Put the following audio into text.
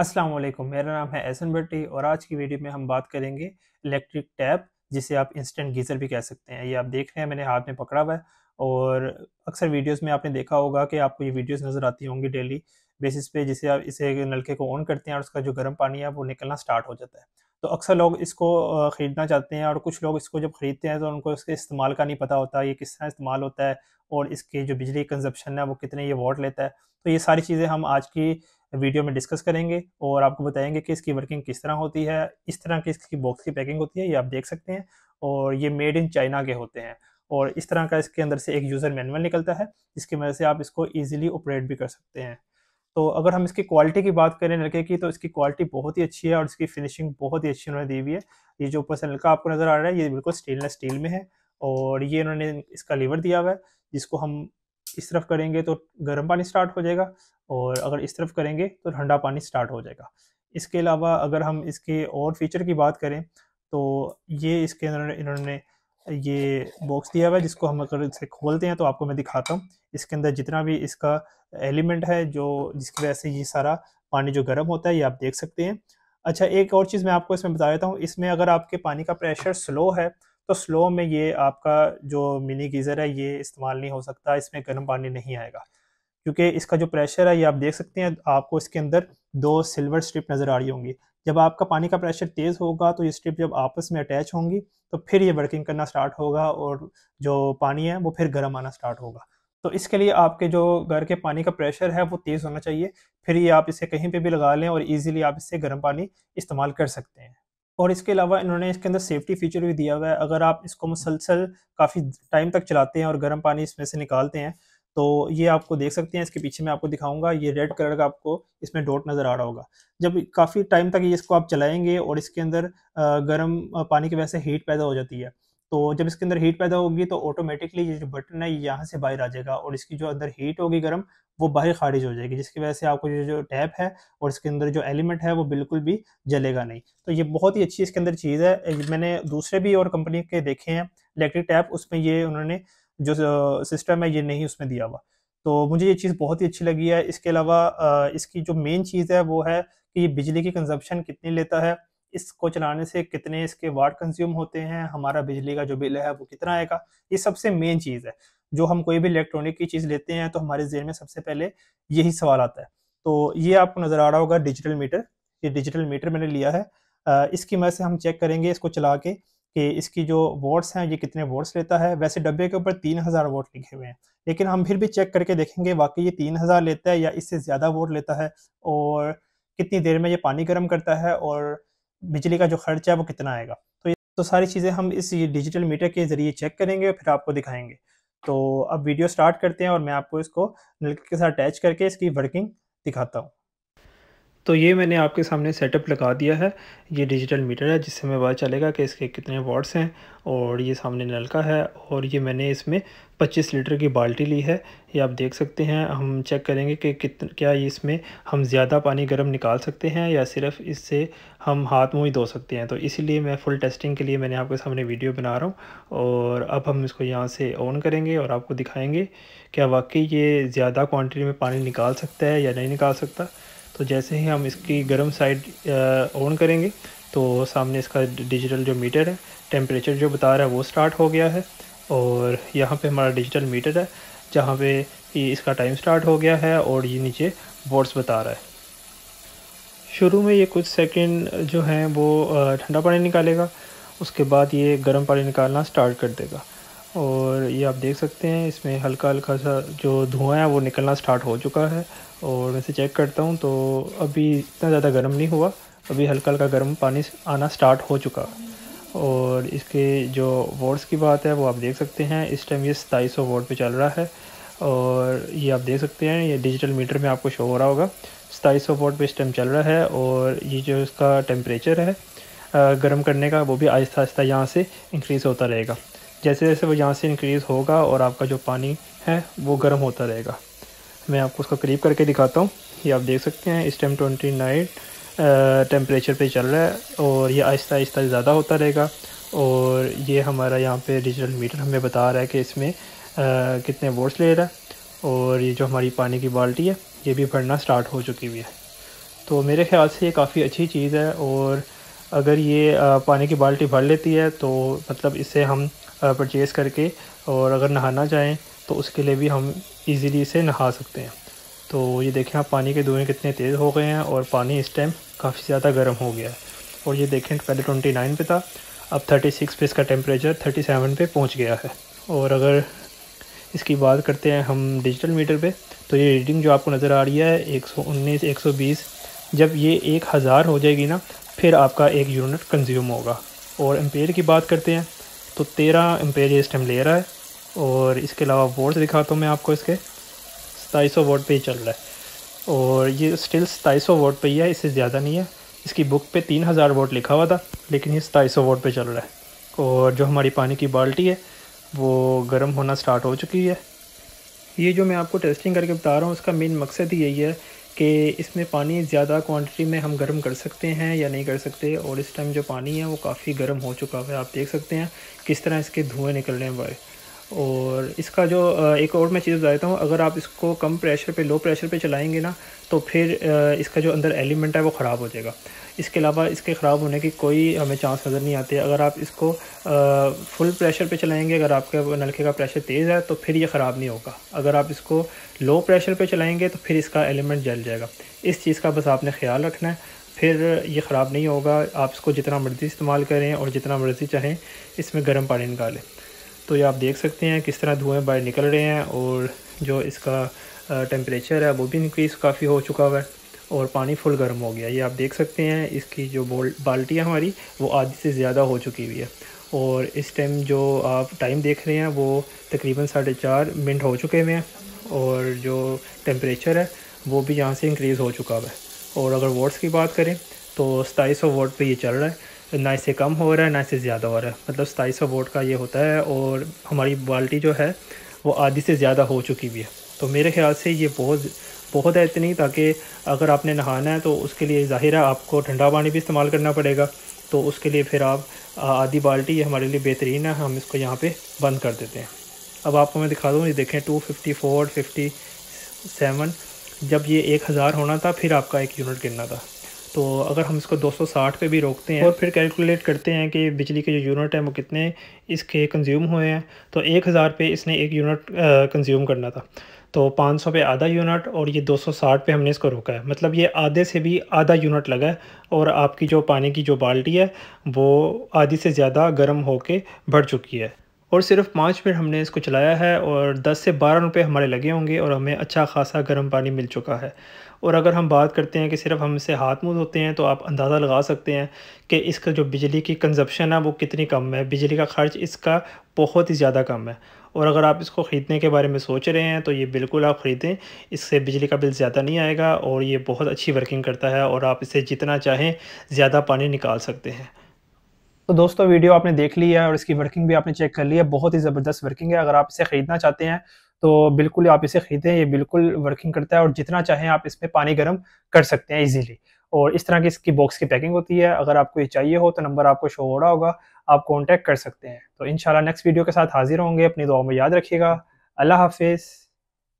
अस्सलाम वालेकुम मेरा नाम है एहसन भट्टी और आज की वीडियो में हम बात करेंगे इलेक्ट्रिक टैप जिसे आप इंस्टेंट गीज़र भी कह सकते हैं ये आप देख रहे हैं मैंने हाथ में पकड़ा हुआ है और अक्सर वीडियोस में आपने देखा होगा कि आपको ये वीडियोस नज़र आती होंगी डेली बेसिस पे जिसे आप इसे नलके को ऑन करते हैं और उसका जो गर्म पानी है वो निकलना स्टार्ट हो जाता है तो अक्सर लोग इसको ख़रीदना चाहते हैं और कुछ लोग इसको जब ख़रीदते हैं तो उनको इसके इस्तेमाल का नहीं पता होता ये किस तरह इस्तेमाल होता है और इसके जो बिजली कंजप्शन है वो कितने ये वॉट लेता है तो ये सारी चीज़ें हम आज की वीडियो में डिस्कस करेंगे और आपको बताएंगे कि इसकी वर्किंग किस तरह होती है इस तरह की इसकी बॉक्स की पैकिंग होती है ये आप देख सकते हैं और ये मेड इन चाइना के होते हैं और इस तरह का इसके अंदर से एक यूज़र मैनुअल निकलता है जिसकी वजह से आप इसको ईजिली ऑपरेट भी कर सकते हैं तो अगर हम इसकी क्वालिटी की बात करें नलके की तो इसकी क्वालिटी बहुत ही अच्छी है और इसकी फिनिशिंग बहुत ही अच्छी उन्होंने दी हुई है ये जो ऊपर से नलका आपको नज़र आ रहा है ये बिल्कुल स्टेनलेस स्टील में है और ये इन्होंने इसका लीवर दिया हुआ है जिसको हम इस तरफ करेंगे तो गर्म पानी स्टार्ट हो जाएगा और अगर इस तरफ करेंगे तो ठंडा पानी स्टार्ट हो जाएगा इसके अलावा अगर हम इसके और फीचर की बात करें तो ये इसके अंदर इन्होंने ये बॉक्स दिया हुआ है जिसको हम अगर इसे खोलते हैं तो आपको मैं दिखाता हूँ इसके अंदर जितना भी इसका एलिमेंट है जो जिसकी वजह से ये सारा पानी जो गर्म होता है ये आप देख सकते हैं अच्छा एक और चीज़ मैं आपको इसमें बता देता हूँ इसमें अगर आपके पानी का प्रेशर स्लो है तो स्लो में ये आपका जो मिनी गीज़र है ये इस्तेमाल नहीं हो सकता इसमें गर्म पानी नहीं आएगा क्योंकि इसका जो प्रेशर है ये आप देख सकते हैं आपको इसके अंदर दो सिल्वर स्ट्रिप नज़र आ रही होंगी जब आपका पानी का प्रेशर तेज़ होगा तो ये स्ट्रिप जब आपस में अटैच होंगी तो फिर ये वर्किंग करना स्टार्ट होगा और जो पानी है वो फिर गर्म आना स्टार्ट होगा तो इसके लिए आपके जो घर के पानी का प्रेशर है वो तेज़ होना चाहिए फिर ये आप इसे कहीं पे भी लगा लें और इजीली आप इससे गर्म पानी इस्तेमाल कर सकते हैं और इसके अलावा इन्होंने इसके अंदर सेफ्टी फीचर भी दिया हुआ है अगर आप इसको मुसलसल काफ़ी टाइम तक चलाते हैं और गर्म पानी इसमें से निकालते हैं तो ये आपको देख सकते हैं इसके पीछे मैं आपको दिखाऊंगा ये रेड कलर का आपको इसमें डॉट नज़र आ रहा होगा जब काफ़ी टाइम तक ये इसको आप चलाएंगे और इसके अंदर गर्म पानी की वजह से हीट पैदा हो जाती है तो जब इसके अंदर हीट पैदा होगी तो ऑटोमेटिकली ये जो बटन है ये यहाँ से बाहर आ जाएगा और इसकी जो अंदर हीट होगी गर्म वो बाहर खारिज हो जाएगी जिसकी वजह से आपको ये जो टैप है और इसके अंदर जो एलिमेंट है वो बिल्कुल भी जलेगा नहीं तो ये बहुत ही अच्छी इसके अंदर चीज़ है मैंने दूसरे भी और कंपनी के देखे हैं इलेक्ट्रिक टैप उसमें ये उन्होंने जो सिस्टम है ये नहीं उसमें दिया हुआ तो मुझे ये चीज़ बहुत ही अच्छी लगी है इसके अलावा इसकी जो मेन चीज़ है वो है कि ये बिजली की कंजप्शन कितनी लेता है इसको चलाने से कितने इसके वाट कंज्यूम होते हैं हमारा बिजली का जो बिल है वो कितना आएगा ये सबसे मेन चीज़ है जो हम कोई भी इलेक्ट्रॉनिक की चीज़ लेते हैं तो हमारे जेन में सबसे पहले यही सवाल आता है तो ये आपको नज़र आ रहा होगा डिजिटल मीटर ये डिजिटल मीटर मैंने लिया है इसकी मदद से हम चेक करेंगे इसको चला के कि इसकी जो वोट्स हैं ये कितने वोट्स लेता है वैसे डब्बे के ऊपर तीन हज़ार वोट लिखे हुए हैं लेकिन हम फिर भी चेक करके देखेंगे वाकई ये तीन हज़ार लेता है या इससे ज़्यादा वोट लेता है और कितनी देर में ये पानी गर्म करता है और बिजली का जो खर्च है वो कितना आएगा तो ये तो सारी चीज़ें हम इस डिजिटल मीटर के ज़रिए चेक करेंगे और फिर आपको दिखाएंगे तो अब वीडियो स्टार्ट करते हैं और मैं आपको इसको नल के साथ अटैच करके इसकी वर्किंग दिखाता हूँ तो ये मैंने आपके सामने सेटअप लगा दिया है ये डिजिटल मीटर है जिससे हमें पता चलेगा कि इसके कितने वाट्स हैं और ये सामने नलका है और ये मैंने इसमें 25 लीटर की बाल्टी ली है ये आप देख सकते हैं हम चेक करेंगे कि कितना क्या इसमें हम ज़्यादा पानी गर्म निकाल सकते हैं या सिर्फ इससे हम हाथ मुँह ही धो सकते हैं तो इसीलिए मैं फुल टेस्टिंग के लिए मैंने आपके सामने वीडियो बना रहा हूँ और अब हम इसको यहाँ से ऑन करेंगे और आपको दिखाएँगे क्या वाकई ये ज़्यादा क्वान्टिटी में पानी निकाल सकता है या नहीं निकाल सकता तो जैसे ही हम इसकी गर्म साइड ऑन करेंगे तो सामने इसका डिजिटल जो मीटर है टेम्परेचर जो बता रहा है वो स्टार्ट हो गया है और यहाँ पे हमारा डिजिटल मीटर है जहाँ पे इसका टाइम स्टार्ट हो गया है और ये नीचे वोट्स बता रहा है शुरू में ये कुछ सेकंड जो हैं वो ठंडा पानी निकालेगा उसके बाद ये गर्म पानी निकालना स्टार्ट कर देगा और ये आप देख सकते हैं इसमें हल्का हल्का सा जो धुआँ है वो निकलना स्टार्ट हो चुका है और मैं इसे चेक करता हूँ तो अभी इतना ज़्यादा गर्म नहीं हुआ अभी हल्का हल्का गर्म पानी आना स्टार्ट हो चुका और इसके जो वोट्स की बात है वो आप देख सकते हैं इस टाइम ये सताईस सौ वोट पर चल रहा है और ये आप देख सकते हैं ये डिजिटल मीटर में आपको शो हो रहा होगा सताईस सौ वोट पर इस टाइम चल रहा है और ये जो इसका टेम्परेचर है गर्म करने का वो भी आहिस्ता आहिस्ता यहाँ से इंक्रीज़ होता रहेगा जैसे जैसे वो यहाँ से इंक्रीज़ होगा और आपका जो पानी है वो गर्म होता रहेगा मैं आपको उसका करीब करके दिखाता हूँ ये आप देख सकते हैं इस टाइम ट्वेंटी नाइन टेम्परेचर पर चल रहा है और ये आहिस्ता आहिस्ता ज़्यादा होता रहेगा और ये हमारा यहाँ पे डिजिटल मीटर हमें बता रहा है कि इसमें आ, कितने वोट्स ले रहा है और ये जो हमारी पानी की बाल्टी है ये भी भरना स्टार्ट हो चुकी हुई है तो मेरे ख्याल से ये काफ़ी अच्छी चीज़ है और अगर ये पानी की बाल्टी भर लेती है तो मतलब इसे हम परचेज़ करके और अगर नहाना चाहें तो उसके लिए भी हम इजीली इसे नहा सकते हैं तो ये देखें आप पानी के धुएँ कितने तेज़ हो गए हैं और पानी इस टाइम काफ़ी ज़्यादा गर्म हो गया है और ये देखें पहले ट्वेंटी नाइन पर था अब थर्टी सिक्स पे इसका टेम्परेचर थर्टी सेवन पे पहुँच गया है और अगर इसकी बात करते हैं हम डिजिटल मीटर पे तो ये रीडिंग जो आपको नज़र आ रही है एक सौ उन्नीस एक सौ बीस जब ये एक हज़ार हो जाएगी ना फिर आपका एक यूनिट कंज्यूम होगा और एम्पेयर की बात करते हैं तो तेरह एम्पेयर ये इस टाइम ले रहा है और इसके अलावा वोट दिखाता हूँ मैं आपको इसके सताईस सौ वोट पर ही चल रहा है और ये स्टिल सताईस सौ वोट पर ही है इससे ज़्यादा नहीं है इसकी बुक पे तीन हज़ार वोट लिखा हुआ था लेकिन ये सताईस सौ वोट पर चल रहा है और जो हमारी पानी की बाल्टी है वो गर्म होना स्टार्ट हो चुकी है ये जो मैं आपको टेस्टिंग करके बता रहा हूँ उसका मेन मकसद ही यही है कि इसमें पानी ज़्यादा क्वांटिटी में हम गर्म कर सकते हैं या नहीं कर सकते और इस टाइम जो पानी है वो काफ़ी गर्म हो चुका है आप देख सकते हैं किस तरह इसके धुएँ निकल रहे हैं बाहर और इसका जो एक और मैं चीज़ बता देता हूँ अगर आप इसको कम प्रेशर पे लो प्रेशर पे चलाएंगे ना तो फिर इसका जो अंदर एलिमेंट है वो ख़राब हो जाएगा इसके अलावा इसके ख़राब होने की कोई हमें चांस नज़र नहीं आते अगर आप इसको फुल प्रेशर पे चलाएंगे अगर आपके नलके का प्रेशर तेज़ है तो फिर ये ख़राब नहीं होगा अगर आप इसको लो प्रेशर पर चलाएँगे तो फिर इसका एलिमेंट जल जाएगा इस चीज़ का बस आपने ख्याल रखना है फिर ये ख़राब नहीं होगा आप इसको जितना मर्ज़ी इस्तेमाल करें और जितना मर्ज़ी चाहें इसमें गर्म पानी निकालें तो ये आप देख सकते हैं किस तरह धुएँ बाहर निकल रहे हैं और जो इसका टेम्परेचर है वो भी इंक्रीज़ काफ़ी हो चुका हुआ है और पानी फुल गर्म हो गया ये आप देख सकते हैं इसकी जो बोल बाल्टी है हमारी वो आधी से ज़्यादा हो चुकी हुई है और इस टाइम जो आप टाइम देख रहे हैं वो तकरीबन साढ़े चार मिनट हो चुके हुए हैं और जो टेम्परेचर है वो भी यहाँ से इंक्रीज़ हो चुका हुआ है और अगर वोट्स की बात करें तो सताईस सौ वोट पर ये चल रहा है ना इससे कम हो रहा है ना इससे ज़्यादा हो रहा है मतलब सताईस सौ वोट का ये होता है और हमारी बाल्टी जो है वो आधी से ज़्यादा हो चुकी भी है तो मेरे ख्याल से ये बहुत बहुत है इतनी ताकि अगर आपने नहाना है तो उसके लिए ज़ाहिर है आपको ठंडा पानी भी इस्तेमाल करना पड़ेगा तो उसके लिए फिर आप आधी बाल्टी ये हमारे लिए बेहतरीन है हम इसको यहाँ पे बंद कर देते हैं अब आपको मैं दिखा दूँ ये देखें two fifty four fifty seven जब ये एक हज़ार होना था फिर आपका एक यूनिट गिरना था तो अगर हम इसको 260 पे भी रोकते हैं और फिर कैलकुलेट करते हैं कि बिजली के जो यूनिट हैं वो कितने इसके कंज्यूम हुए हैं तो एक हज़ार पे इसने एक यूनिट कंज्यूम करना था तो 500 पे आधा यूनिट और ये 260 पे हमने इसको रोका है मतलब ये आधे से भी आधा यूनिट लगा है और आपकी जो पानी की जो बाल्टी है वो आधी से ज़्यादा गर्म होकर बढ़ चुकी है और सिर्फ पाँच मिनट हमने इसको चलाया है और दस से बारह रुपये हमारे लगे होंगे और हमें अच्छा खासा गर्म पानी मिल चुका है और अगर हम बात करते हैं कि सिर्फ हम इसे हाथ मुँह धोते हैं तो आप अंदाज़ा लगा सकते हैं कि इसका जो बिजली की कंजप्शन है वो कितनी कम है बिजली का खर्च इसका बहुत ही ज़्यादा कम है और अगर आप इसको ख़रीदने के बारे में सोच रहे हैं तो ये बिल्कुल आप ख़रीदें इससे बिजली का बिल ज़्यादा नहीं आएगा और ये बहुत अच्छी वर्किंग करता है और आप इसे जितना चाहें ज़्यादा पानी निकाल सकते हैं तो दोस्तों वीडियो आपने देख ली है और इसकी वर्किंग भी आपने चेक कर ली है बहुत ही ज़बरदस्त वर्किंग है अगर आप इसे ख़रीदना चाहते हैं तो बिल्कुल आप इसे ख़रीदें ये बिल्कुल वर्किंग करता है और जितना चाहें आप इसमें पानी गर्म कर सकते हैं ईजिली और इस तरह की इसकी बॉक्स की पैकिंग होती है अगर आपको ये चाहिए हो तो नंबर आपको शो हो रहा होगा आप कॉन्टैक्ट कर सकते हैं तो इन नेक्स्ट वीडियो के साथ हाजिर होंगे अपनी दुआ में याद रखिएगा अल्लाह हाफिज़